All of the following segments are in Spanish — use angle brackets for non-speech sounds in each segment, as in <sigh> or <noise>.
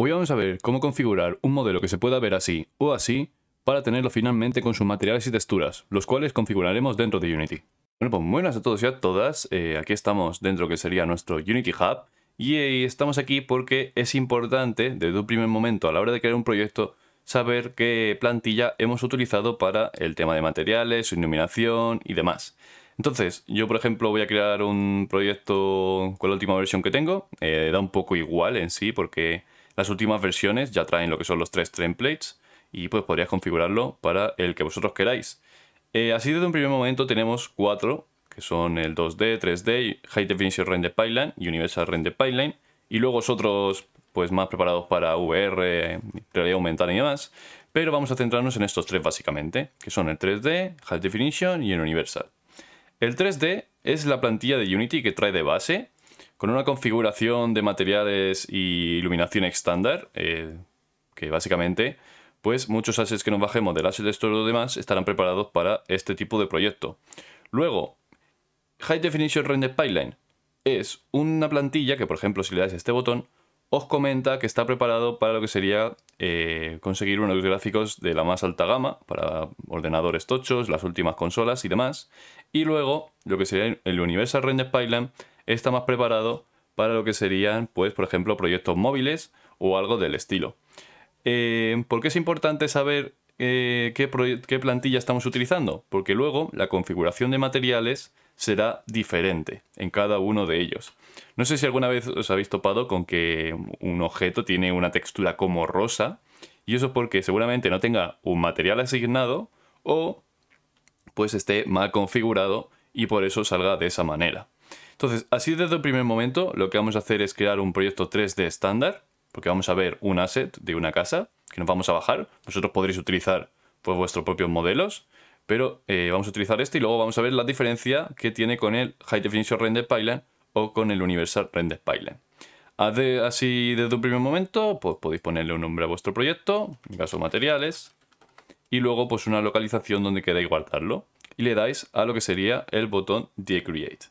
Hoy vamos a ver cómo configurar un modelo que se pueda ver así o así para tenerlo finalmente con sus materiales y texturas, los cuales configuraremos dentro de Unity. Bueno, pues buenas a todos y a todas, eh, aquí estamos dentro que sería nuestro Unity Hub eh, y estamos aquí porque es importante desde un primer momento a la hora de crear un proyecto saber qué plantilla hemos utilizado para el tema de materiales, su iluminación y demás. Entonces, yo por ejemplo voy a crear un proyecto con la última versión que tengo, eh, da un poco igual en sí porque las últimas versiones ya traen lo que son los tres templates y pues podrías configurarlo para el que vosotros queráis. Eh, así desde un primer momento tenemos cuatro, que son el 2D, 3D, High Definition Render Pipeline y Universal Render Pipeline, y luego otros pues más preparados para VR, realidad aumentada y demás, pero vamos a centrarnos en estos tres básicamente, que son el 3D, High Definition y el Universal. El 3D es la plantilla de Unity que trae de base con una configuración de materiales y iluminación estándar, eh, que básicamente, pues muchos assets que nos bajemos del asset store o demás estarán preparados para este tipo de proyecto. Luego, High Definition Render Pipeline es una plantilla que, por ejemplo, si le dais a este botón, os comenta que está preparado para lo que sería uno eh, conseguir unos gráficos de la más alta gama para ordenadores tochos, las últimas consolas y demás. Y luego, lo que sería el Universal Render Pipeline está más preparado para lo que serían, pues, por ejemplo, proyectos móviles o algo del estilo. Eh, ¿Por qué es importante saber eh, qué, plantilla estamos utilizando? Porque luego la configuración de materiales será diferente en cada uno de ellos. No sé si alguna vez os habéis topado con que un objeto tiene una textura como rosa, y eso es porque seguramente no tenga un material asignado o pues esté mal configurado y por eso salga de esa manera. Entonces, así desde el primer momento, lo que vamos a hacer es crear un proyecto 3D estándar, porque vamos a ver un asset de una casa que nos vamos a bajar. Vosotros podréis utilizar pues, vuestros propios modelos, pero eh, vamos a utilizar este y luego vamos a ver la diferencia que tiene con el High Definition Render Pipeline o con el Universal Render Pipeline. Así desde un primer momento, pues podéis ponerle un nombre a vuestro proyecto, en caso materiales, y luego pues una localización donde queráis guardarlo. Y le dais a lo que sería el botón de Create.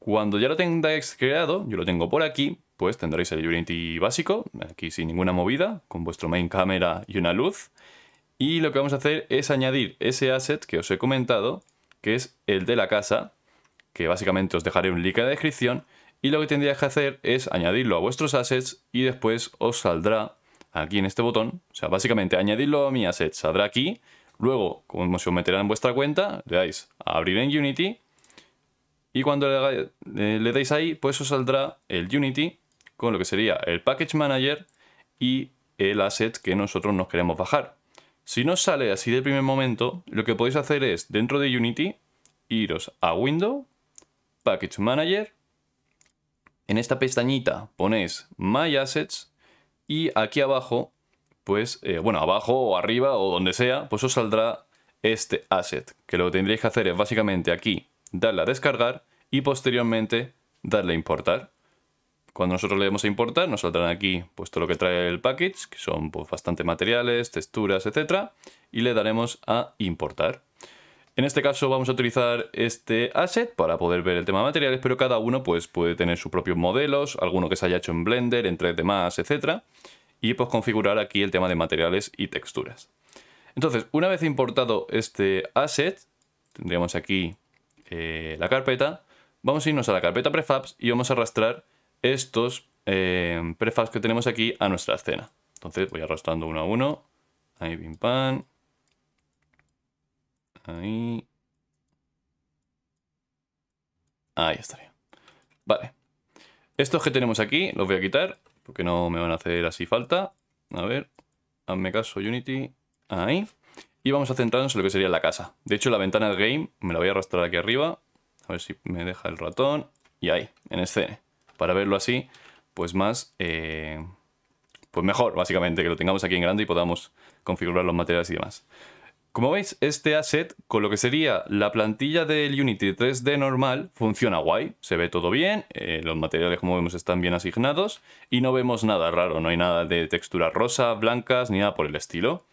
Cuando ya lo tengáis creado, yo lo tengo por aquí, pues tendréis el Unity básico, aquí sin ninguna movida, con vuestro main camera y una luz. Y lo que vamos a hacer es añadir ese asset que os he comentado, que es el de la casa, que básicamente os dejaré un link en la descripción, y lo que tendríais que hacer es añadirlo a vuestros assets y después os saldrá aquí en este botón, o sea, básicamente añadirlo a mi asset saldrá aquí, luego, como se os meterá en vuestra cuenta, le dais a abrir en Unity, y cuando le, le, deis ahí, pues os saldrá el Unity con lo que sería el Package Manager y el asset que nosotros nos queremos bajar. Si no sale así de primer momento, lo que podéis hacer es dentro de Unity iros a Window, Package Manager, en esta pestañita ponéis My Assets y aquí abajo, pues eh, bueno, abajo o arriba o donde sea, pues os saldrá este asset, que lo que tendréis que hacer es básicamente aquí darle a descargar y posteriormente darle a importar. Cuando nosotros le demos a importar, nos saldrán aquí pues, todo lo que trae el package, que son pues, bastante materiales, texturas, etc. Y le daremos a importar. En este caso vamos a utilizar este asset para poder ver el tema de materiales, pero cada uno pues, puede tener sus propios modelos, alguno que se haya hecho en Blender, entre demás, etc. Y pues configurar aquí el tema de materiales y texturas. Entonces, una vez importado este asset, tendríamos aquí eh, la carpeta, vamos a irnos a la carpeta prefabs y vamos a arrastrar estos eh, prefabs que tenemos aquí a nuestra escena. Entonces voy arrastrando uno a uno. Ahí, pim, pam. Ahí. Ahí estaría. Vale. Estos que tenemos aquí los voy a quitar porque no me van a hacer así falta. A ver, hazme caso Unity. Ahí. Y vamos a centrarnos en lo que sería la casa. De hecho, la ventana del game me la voy a arrastrar aquí arriba. A ver si me deja el ratón. Y ahí, en escena. Para verlo así, pues más... Eh, pues mejor, básicamente, que lo tengamos aquí en grande y podamos configurar los materiales y demás. Como veis, este asset, con lo que sería la plantilla del Unity 3D normal, funciona guay, se ve todo bien, eh, los materiales como vemos están bien asignados y no vemos nada raro, no hay nada de texturas rosas, blancas, ni nada por el estilo.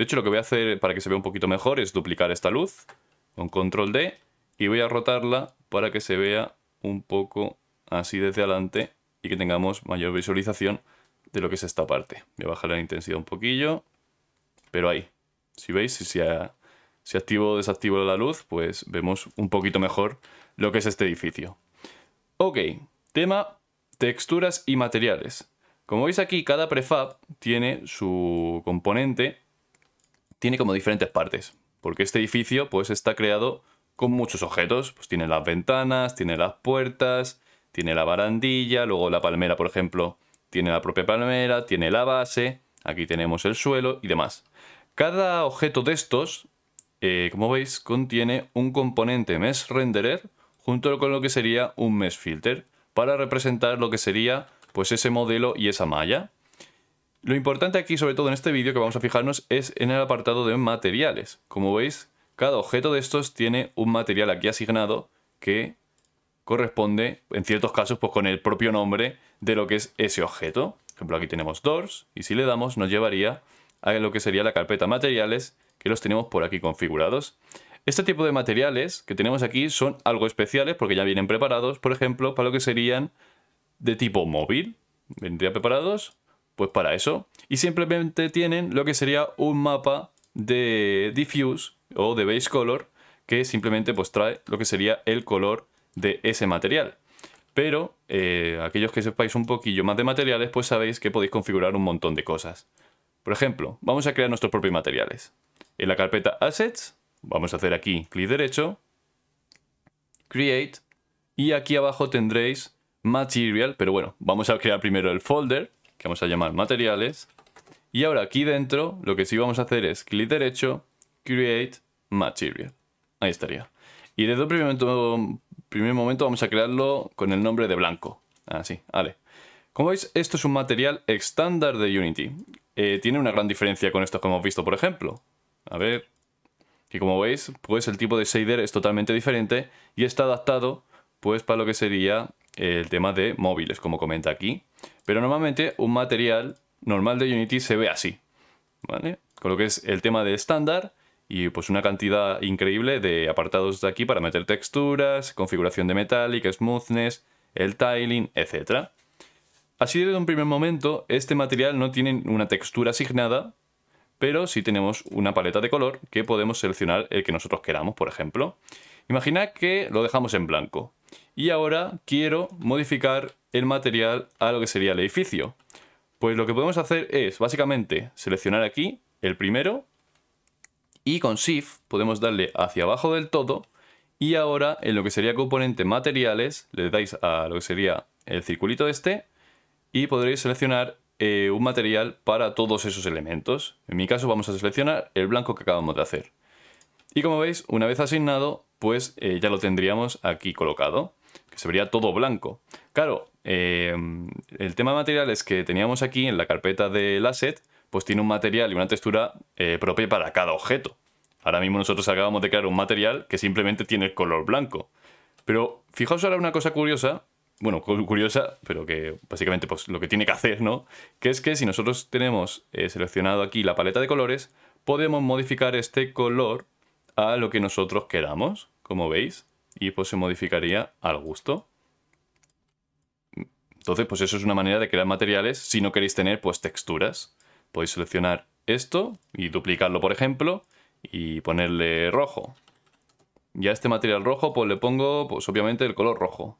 De hecho, lo que voy a hacer para que se vea un poquito mejor es duplicar esta luz con control D y voy a rotarla para que se vea un poco así desde adelante y que tengamos mayor visualización de lo que es esta parte. Voy a bajar la intensidad un poquillo, pero ahí. Si veis, si, activo o desactivo la luz, pues vemos un poquito mejor lo que es este edificio. Ok, tema texturas y materiales. Como veis aquí, cada prefab tiene su componente tiene como diferentes partes, porque este edificio pues está creado con muchos objetos, pues tiene las ventanas, tiene las puertas, tiene la barandilla, luego la palmera, por ejemplo, tiene la propia palmera, tiene la base, aquí tenemos el suelo y demás. Cada objeto de estos, eh, como veis, contiene un componente mesh renderer junto con lo que sería un mesh filter para representar lo que sería pues ese modelo y esa malla. Lo importante aquí, sobre todo en este vídeo que vamos a fijarnos, es en el apartado de materiales. Como veis, cada objeto de estos tiene un material aquí asignado que corresponde, en ciertos casos, pues con el propio nombre de lo que es ese objeto. Por ejemplo, aquí tenemos doors y si le damos nos llevaría a lo que sería la carpeta materiales que los tenemos por aquí configurados. Este tipo de materiales que tenemos aquí son algo especiales porque ya vienen preparados, por ejemplo, para lo que serían de tipo móvil. Vendría preparados pues para eso. Y simplemente tienen lo que sería un mapa de diffuse o de base color que simplemente pues trae lo que sería el color de ese material. Pero eh, aquellos que sepáis un poquillo más de materiales pues sabéis que podéis configurar un montón de cosas. Por ejemplo, vamos a crear nuestros propios materiales. En la carpeta Assets vamos a hacer aquí clic derecho, Create y aquí abajo tendréis Material, pero bueno, vamos a crear primero el folder que vamos a llamar materiales. Y ahora aquí dentro lo que sí vamos a hacer es clic derecho, create material. Ahí estaría. Y desde el primer momento, vamos a crearlo con el nombre de blanco. Así, ah, vale. Como veis, esto es un material estándar de Unity. Eh, tiene una gran diferencia con esto que hemos visto, por ejemplo. A ver, que como veis, pues el tipo de shader es totalmente diferente y está adaptado pues para lo que sería el tema de móviles, como comenta aquí. Pero normalmente un material normal de Unity se ve así, Con lo que es el tema de estándar y pues una cantidad increíble de apartados de aquí para meter texturas, configuración de metallic, smoothness, el tiling, etc. Así desde un primer momento, este material no tiene una textura asignada, pero sí tenemos una paleta de color que podemos seleccionar el que nosotros queramos, por ejemplo. Imagina que lo dejamos en blanco. Y ahora quiero modificar el material a lo que sería el edificio. Pues lo que podemos hacer es básicamente seleccionar aquí el primero y con Shift podemos darle hacia abajo del todo y ahora en lo que sería componente materiales le dais a lo que sería el circulito este y podréis seleccionar eh, un material para todos esos elementos. En mi caso vamos a seleccionar el blanco que acabamos de hacer. Y como veis, una vez asignado, pues eh, ya lo tendríamos aquí colocado se vería todo blanco. Claro, eh, el tema de materiales que teníamos aquí en la carpeta del asset, pues tiene un material y una textura eh, propia para cada objeto. Ahora mismo nosotros acabamos de crear un material que simplemente tiene el color blanco. Pero fijaos ahora una cosa curiosa, bueno, curiosa, pero que básicamente pues, lo que tiene que hacer, ¿no? Que es que si nosotros tenemos eh, seleccionado aquí la paleta de colores, podemos modificar este color a lo que nosotros queramos, como veis y pues se modificaría al gusto. Entonces, pues eso es una manera de crear materiales si no queréis tener pues texturas. Podéis seleccionar esto y duplicarlo, por ejemplo, y ponerle rojo. Y a este material rojo pues le pongo pues obviamente el color rojo.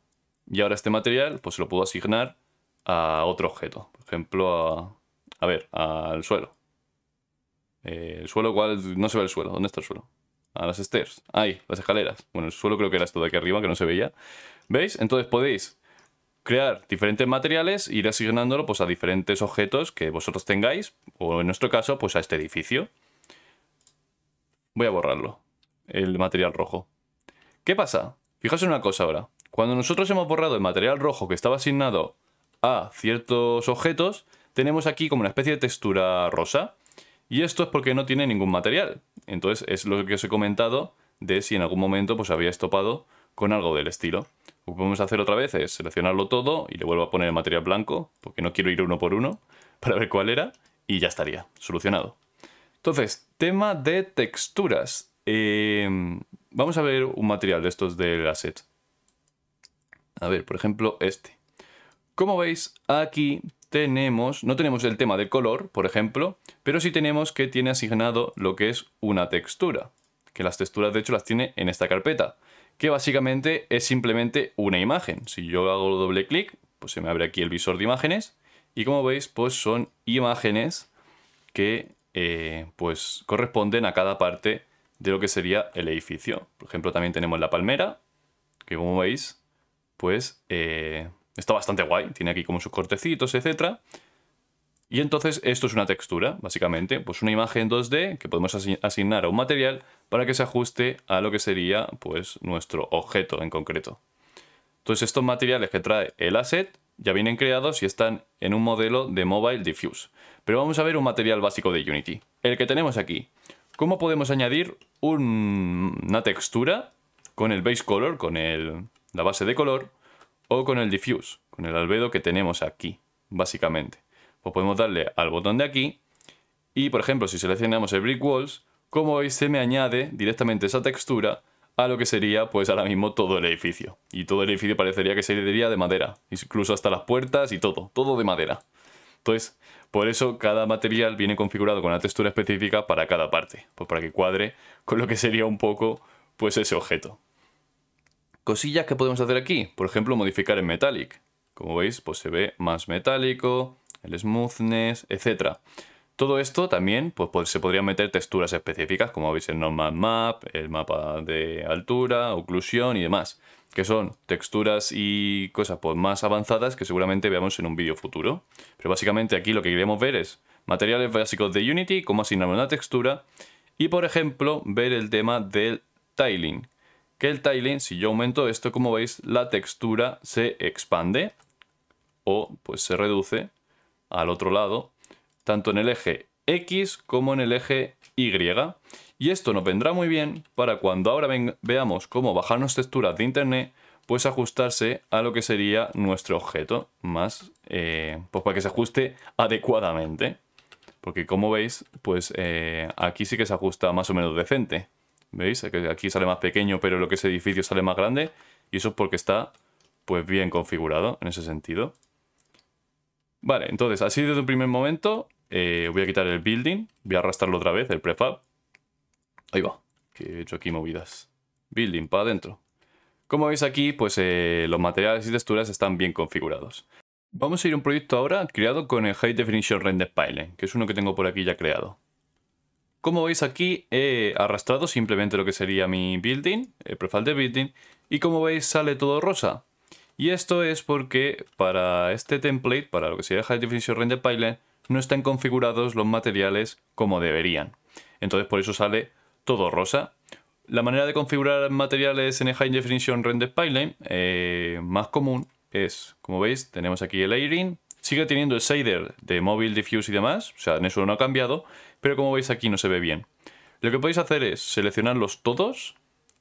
Y ahora este material pues lo puedo asignar a otro objeto. Por ejemplo, a, a ver, al suelo. Eh, el suelo, ¿cuál? No se ve el suelo. ¿Dónde está el suelo? a las stairs, ahí, las escaleras. Bueno, el suelo creo que era esto de aquí arriba, que no se veía. ¿Veis? Entonces podéis crear diferentes materiales e ir asignándolo pues, a diferentes objetos que vosotros tengáis, o en nuestro caso, pues a este edificio. Voy a borrarlo, el material rojo. ¿Qué pasa? Fijaos en una cosa ahora. Cuando nosotros hemos borrado el material rojo que estaba asignado a ciertos objetos, tenemos aquí como una especie de textura rosa. Y esto es porque no tiene ningún material. Entonces es lo que os he comentado de si en algún momento pues había estopado con algo del estilo. Lo que podemos hacer otra vez es seleccionarlo todo y le vuelvo a poner el material blanco, porque no quiero ir uno por uno, <laughs> para ver cuál era, y ya estaría, solucionado. Entonces, tema de texturas. Em, vamos a ver un material de estos del asset. A ver, por ejemplo, este. Como veis, aquí no tenemos el tema de color, por ejemplo, pero sí tenemos que tiene asignado lo que es una textura, que las texturas de hecho las tiene en esta carpeta, que básicamente es simplemente una imagen. Si yo hago doble clic, pues se me abre aquí el visor de imágenes y como veis, pues son imágenes que eh, pues corresponden a cada parte de lo que sería el edificio. Por ejemplo, también tenemos la palmera, que como veis, pues eh, Está bastante guay, tiene aquí como sus cortecitos, etc. Y entonces esto es una textura, básicamente, pues una imagen 2D que podemos asignar a un material para que se ajuste a lo que sería pues nuestro objeto en concreto. Entonces estos materiales que trae el asset ya vienen creados y están en un modelo de Mobile Diffuse. Pero vamos a ver un material básico de Unity, el que tenemos aquí. ¿Cómo podemos añadir una textura con el base color, con la base de color, o con el diffuse, con el albedo que tenemos aquí, básicamente. Pues podemos darle al botón de aquí y, por ejemplo, si seleccionamos el Brick Walls, como veis se me añade directamente esa textura a lo que sería pues ahora mismo todo el edificio. Y todo el edificio parecería que sería de madera, incluso hasta las puertas y todo, todo de madera. Entonces, por eso cada material viene configurado con una textura específica para cada parte, pues para que cuadre con lo que sería un poco pues ese objeto. Cosillas que podemos hacer aquí, por ejemplo, modificar el metallic. Como veis, pues se ve más metálico, el smoothness, etc. Todo esto también pues, pues, se podrían meter texturas específicas, como veis el normal map, el mapa de altura, oclusión y demás, que son texturas y cosas pues, más avanzadas que seguramente veamos en un vídeo futuro. Pero básicamente aquí lo que queremos ver es materiales básicos de Unity, cómo asignar una textura y, por ejemplo, ver el tema del tiling, que el tiling, si yo aumento esto, como veis, la textura se expande o pues se reduce al otro lado, tanto en el eje X como en el eje Y. Y esto nos vendrá muy bien para cuando ahora veamos cómo bajarnos texturas de internet, pues ajustarse a lo que sería nuestro objeto, más eh, pues para que se ajuste adecuadamente. Porque como veis, pues eh, aquí sí que se ajusta más o menos decente. ¿Veis? aquí sale más pequeño, pero lo que es edificio sale más grande. Y eso es porque está pues bien configurado en ese sentido. Vale, entonces así desde un primer momento eh, voy a quitar el building, voy a arrastrarlo otra vez, el prefab. Ahí va, que he hecho aquí movidas. Building para adentro. Como veis aquí, pues eh, los materiales y texturas están bien configurados. Vamos a ir a un proyecto ahora creado con el High Definition Render Pipeline, que es uno que tengo por aquí ya creado. Como veis aquí he arrastrado simplemente lo que sería mi building, el profile de building, y como veis sale todo rosa. Y esto es porque para este template, para lo que sería High Definition Render Pipeline, no están configurados los materiales como deberían. Entonces por eso sale todo rosa. La manera de configurar materiales en el High Definition Render Pipeline eh, más común es, como veis, tenemos aquí el layering, Sigue teniendo el shader de móvil, diffuse y demás, o sea, en eso no ha cambiado, pero como veis aquí no se ve bien. Lo que podéis hacer es seleccionarlos todos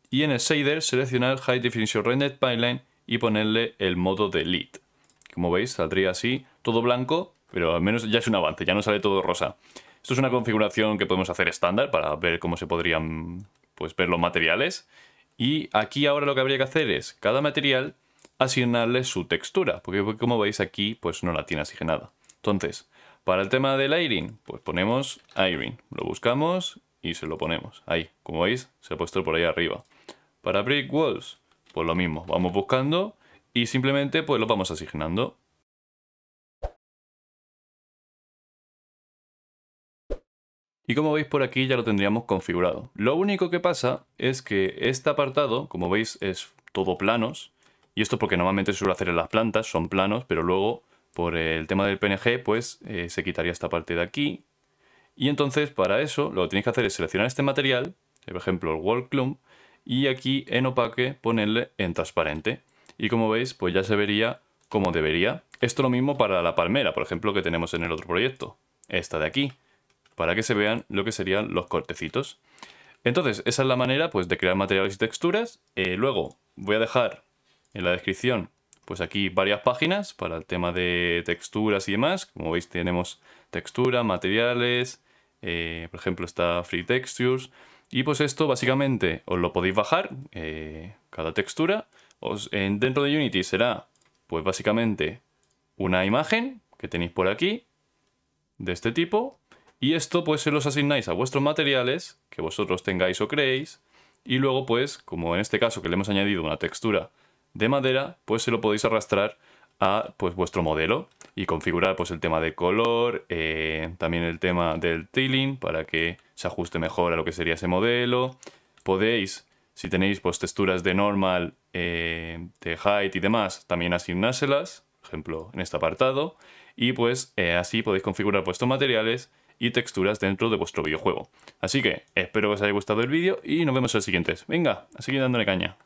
y en el shader seleccionar High Definition Rendered Pipeline y ponerle el modo de Como veis, saldría así, todo blanco, pero al menos ya es un avance, ya no sale todo rosa. Esto es una configuración que podemos hacer estándar para ver cómo se podrían pues, ver los materiales. Y aquí ahora lo que habría que hacer es, cada material asignarle su textura, porque como veis aquí, pues no la tiene asignada. Entonces, para el tema del Irene, pues ponemos Irene, lo buscamos y se lo ponemos. Ahí, como veis, se ha puesto por ahí arriba. Para Brick Walls, pues lo mismo, vamos buscando y simplemente pues lo vamos asignando. Y como veis por aquí ya lo tendríamos configurado. Lo único que pasa es que este apartado, como veis es todo planos, y esto porque normalmente se suele hacer en las plantas, son planos, pero luego por el tema del PNG pues eh, se quitaría esta parte de aquí. Y entonces para eso lo que tienes que hacer es seleccionar este material, por ejemplo el World Clump, y aquí en opaque ponerle en transparente. Y como veis pues ya se vería como debería. Esto lo mismo para la palmera, por ejemplo, que tenemos en el otro proyecto, esta de aquí, para que se vean lo que serían los cortecitos. Entonces, esa es la manera pues, de crear materiales y texturas. Eh, luego voy a dejar en la descripción, pues aquí varias páginas para el tema de texturas y demás. Como veis tenemos textura, materiales, eh, por ejemplo está Free Textures. Y pues esto básicamente os lo podéis bajar, eh, cada textura. Os, en, dentro de Unity será pues básicamente una imagen que tenéis por aquí, de este tipo. Y esto pues se los asignáis a vuestros materiales que vosotros tengáis o creéis. Y luego pues, como en este caso que le hemos añadido una textura de madera, pues se lo podéis arrastrar a pues, vuestro modelo y configurar pues, el tema de color, eh, también el tema del tiling para que se ajuste mejor a lo que sería ese modelo. Podéis, si tenéis pues, texturas de normal, eh, de height y demás, también asignárselas, ejemplo, en este apartado. Y pues eh, así podéis configurar vuestros materiales y texturas dentro de vuestro videojuego. Así que espero que os haya gustado el vídeo y nos vemos en los siguientes. Venga, a seguir dándole caña.